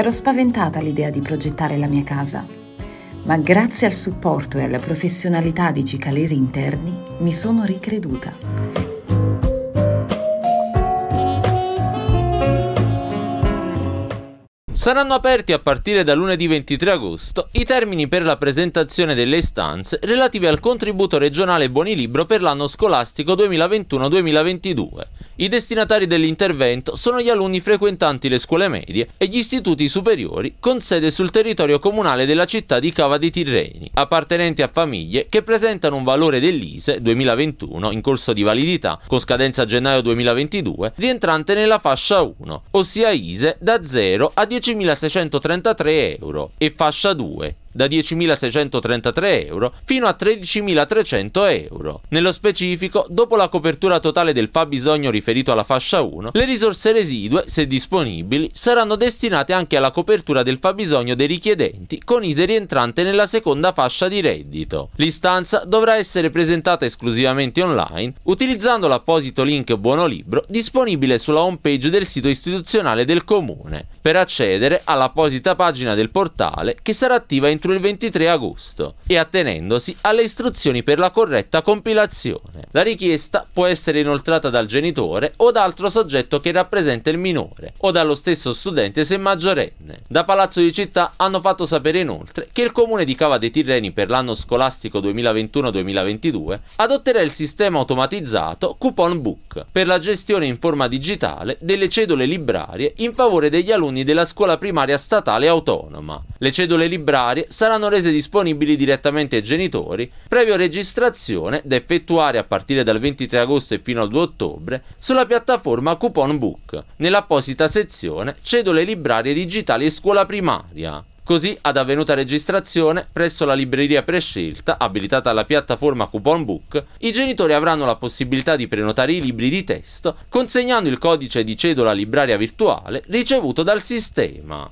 Ero spaventata all'idea di progettare la mia casa, ma grazie al supporto e alla professionalità di cicalesi interni mi sono ricreduta Saranno aperti a partire da lunedì 23 agosto i termini per la presentazione delle istanze relative al contributo regionale Buoni Libro per l'anno scolastico 2021-2022. I destinatari dell'intervento sono gli alunni frequentanti le scuole medie e gli istituti superiori con sede sul territorio comunale della città di Cava dei Tirreni, appartenenti a famiglie che presentano un valore dell'ISE 2021 in corso di validità con scadenza gennaio 2022 rientrante nella fascia 1, ossia ISE da 0 a 10 10.633 euro e fascia 2 da 10.633 euro fino a 13.300 euro. Nello specifico, dopo la copertura totale del fabbisogno riferito alla fascia 1, le risorse residue, se disponibili, saranno destinate anche alla copertura del fabbisogno dei richiedenti con ISE rientrante nella seconda fascia di reddito. L'istanza dovrà essere presentata esclusivamente online utilizzando l'apposito link Buono Libro disponibile sulla homepage del sito istituzionale del comune per accedere all'apposita pagina del portale che sarà attiva in entro il 23 agosto e attenendosi alle istruzioni per la corretta compilazione. La richiesta può essere inoltrata dal genitore o da altro soggetto che rappresenta il minore o dallo stesso studente se maggiorenne. Da Palazzo di Città hanno fatto sapere inoltre che il comune di Cava dei Tirreni per l'anno scolastico 2021-2022 adotterà il sistema automatizzato Coupon Book per la gestione in forma digitale delle cedole librarie in favore degli alunni della scuola primaria statale autonoma. Le cedole librarie saranno rese disponibili direttamente ai genitori, previo registrazione da effettuare a partire dal 23 agosto e fino al 2 ottobre sulla piattaforma Coupon Book, nell'apposita sezione Cedole librarie digitali e scuola primaria. Così ad avvenuta registrazione presso la libreria prescelta, abilitata alla piattaforma Coupon Book, i genitori avranno la possibilità di prenotare i libri di testo consegnando il codice di cedola libraria virtuale ricevuto dal sistema.